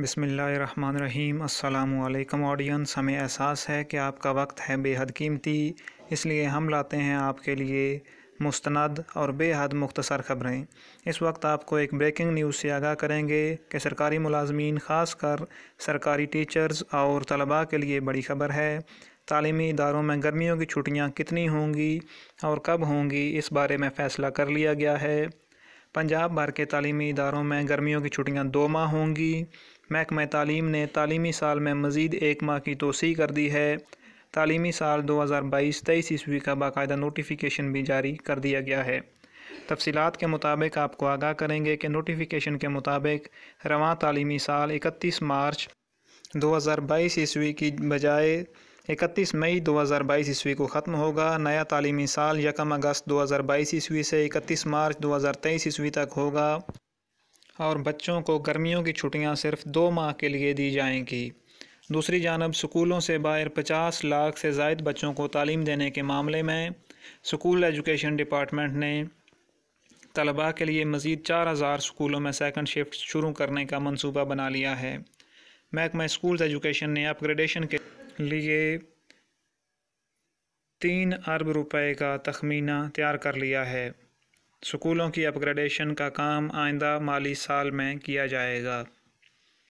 बिसमीम् अल्लाम ऑडियंस हमें एहसास है कि आपका वक्त है बेहद कीमती इसलिए हम लाते हैं आपके लिए मुस्तनद और बेहद मुख्तसर ख़बरें इस वक्त आपको एक ब्रेकिंग न्यूज़ से आगाह करेंगे कि सरकारी मुलाजमीन ख़ास कर सरकारी टीचर्स और तलबा के लिए बड़ी ख़बर है तालीमी इदारों में गर्मियों की छुट्टियाँ कितनी होंगी और कब होंगी इस बारे में फ़ैसला कर लिया गया है पंजाब भर के तालीमी इदारों में गर्मियों की छुट्टियाँ दो माह होंगी महकमा तालीम ने तालीमी साल में मज़ीद एक माह की तोसी कर दी है तालीमी साल दो हज़ार बाईस तेईस ईस्वी का बाकायदा नोटिफिकेशन भी जारी कर दिया गया है तफसीत के मुताबिक आपको आगाह करेंगे कि नोटिफिकेशन के मुताबिक रवान तलीमी साल इकतीस मार्च दो हज़ार बाईस ईस्वी की बजाय इकतीस मई दो हज़ार बाईस ईस्वी को ख़त्म होगा नया तालीमी साल यकम अगस्त बाईस ईस्वी से इकतीस मार्च दो हज़ार तेईस ईस्वी तक होगा और बच्चों को गर्मियों की छुट्टियां सिर्फ दो माह के लिए दी जाएंगी दूसरी जानब स्कूलों से बाहर 50 लाख से जायद बच्चों को तालीम देने के मामले में स्कूल एजुकेशन डिपार्टमेंट ने तलबा के लिए मज़ीद चार हज़ार स्कूलों में सेकंड शिफ्ट शुरू करने का मंसूबा बना लिया है महकमा स्कूल एजुकेशन ने अपग्रेडेशन के लिए तीन अरब रुपए का तखमीना तैयार कर लिया है स्कूलों की अपग्रेडेशन का काम आइंदा माली साल में किया जाएगा